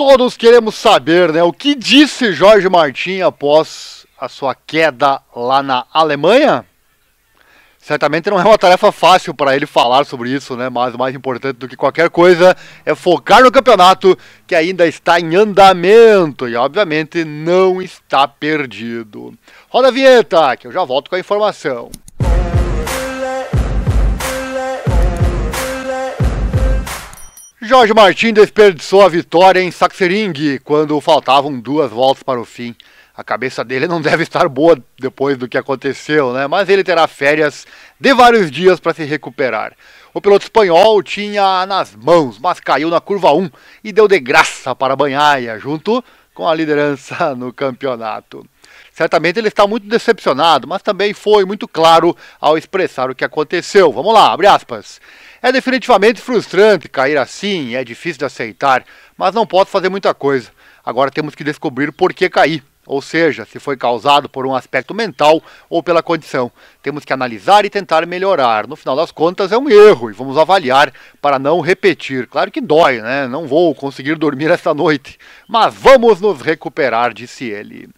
todos queremos saber, né? O que disse Jorge Martin após a sua queda lá na Alemanha? Certamente não é uma tarefa fácil para ele falar sobre isso, né? Mas mais importante do que qualquer coisa é focar no campeonato que ainda está em andamento e, obviamente, não está perdido. Roda a vinheta, que eu já volto com a informação. Jorge Martin desperdiçou a vitória em Saxeringue quando faltavam duas voltas para o fim. A cabeça dele não deve estar boa depois do que aconteceu, né? Mas ele terá férias de vários dias para se recuperar. O piloto espanhol tinha nas mãos, mas caiu na curva 1 e deu de graça para Banhaia, junto com a liderança no campeonato. Certamente ele está muito decepcionado, mas também foi muito claro ao expressar o que aconteceu. Vamos lá, abre aspas. É definitivamente frustrante cair assim, é difícil de aceitar, mas não posso fazer muita coisa. Agora temos que descobrir por que cair, ou seja, se foi causado por um aspecto mental ou pela condição. Temos que analisar e tentar melhorar. No final das contas, é um erro e vamos avaliar para não repetir. Claro que dói, né? Não vou conseguir dormir esta noite, mas vamos nos recuperar, disse ele.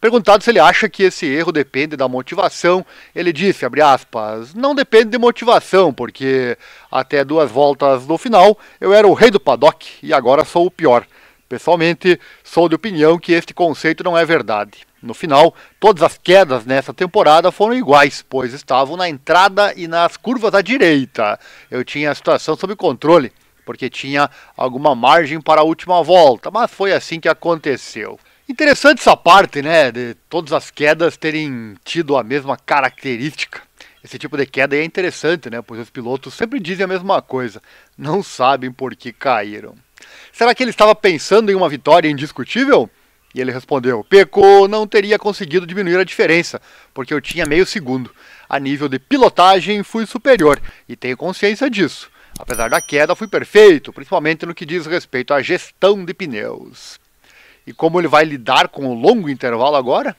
Perguntado se ele acha que esse erro depende da motivação, ele disse, aspas, não depende de motivação, porque até duas voltas do final eu era o rei do paddock e agora sou o pior. Pessoalmente, sou de opinião que este conceito não é verdade. No final, todas as quedas nessa temporada foram iguais, pois estavam na entrada e nas curvas à direita. Eu tinha a situação sob controle, porque tinha alguma margem para a última volta, mas foi assim que aconteceu. Interessante essa parte, né? De todas as quedas terem tido a mesma característica. Esse tipo de queda é interessante, né? Pois os pilotos sempre dizem a mesma coisa. Não sabem por que caíram. Será que ele estava pensando em uma vitória indiscutível? E ele respondeu: Peco não teria conseguido diminuir a diferença, porque eu tinha meio segundo. A nível de pilotagem, fui superior e tenho consciência disso. Apesar da queda, fui perfeito, principalmente no que diz respeito à gestão de pneus e como ele vai lidar com o longo intervalo agora?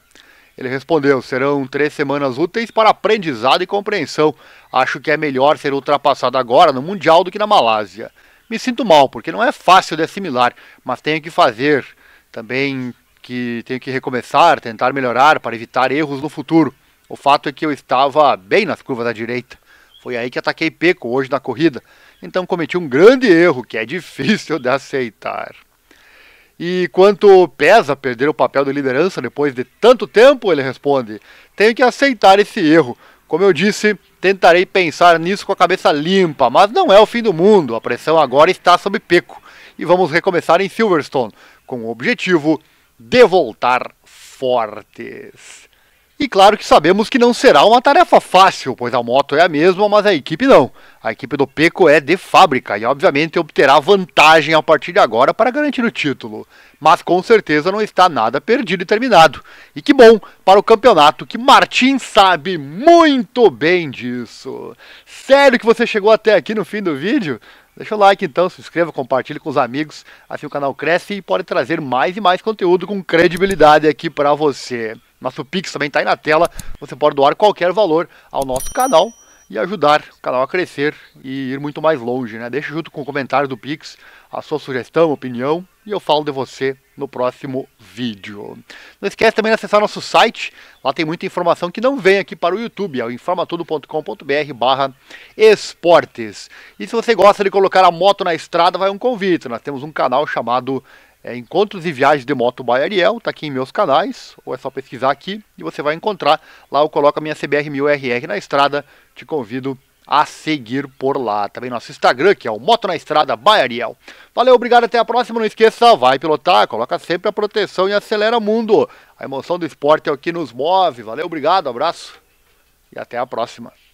Ele respondeu: serão três semanas úteis para aprendizado e compreensão. Acho que é melhor ser ultrapassado agora no Mundial do que na Malásia. Me sinto mal, porque não é fácil de assimilar, mas tenho que fazer. Também que tenho que recomeçar, tentar melhorar para evitar erros no futuro. O fato é que eu estava bem nas curvas da direita. Foi aí que ataquei Peco hoje na corrida. Então cometi um grande erro que é difícil de aceitar. E quanto pesa perder o papel de liderança depois de tanto tempo, ele responde: tenho que aceitar esse erro. Como eu disse, tentarei pensar nisso com a cabeça limpa, mas não é o fim do mundo. A pressão agora está sob peco. E vamos recomeçar em Silverstone, com o objetivo de voltar fortes. E claro que sabemos que não será uma tarefa fácil, pois a moto é a mesma, mas a equipe não. A equipe do Peco é de fábrica e obviamente obterá vantagem a partir de agora para garantir o título. Mas com certeza não está nada perdido e terminado. E que bom para o campeonato que Martin sabe muito bem disso. Sério que você chegou até aqui no fim do vídeo? Deixa o like então, se inscreva, compartilhe com os amigos, assim o canal cresce e pode trazer mais e mais conteúdo com credibilidade aqui para você. Nosso Pix também está aí na tela. Você pode doar qualquer valor ao nosso canal e ajudar o canal a crescer e ir muito mais longe, né? Deixe junto com o comentário do Pix a sua sugestão, opinião e eu falo de você no próximo vídeo. Não esquece também de acessar nosso site, lá tem muita informação que não vem aqui para o YouTube, é o informatudo.com.br barra esportes. E se você gosta de colocar a moto na estrada, vai um convite, nós temos um canal chamado é, Encontros e Viagens de Moto by Ariel, está aqui em meus canais, ou é só pesquisar aqui e você vai encontrar. Lá eu coloco a minha CBR1000RR na estrada, te convido a seguir por lá. Também nosso Instagram, que é o Moto na Estrada by Ariel. Valeu, obrigado, até a próxima. Não esqueça, vai pilotar, coloca sempre a proteção e acelera o mundo. A emoção do esporte é o que nos move. Valeu, obrigado, abraço e até a próxima.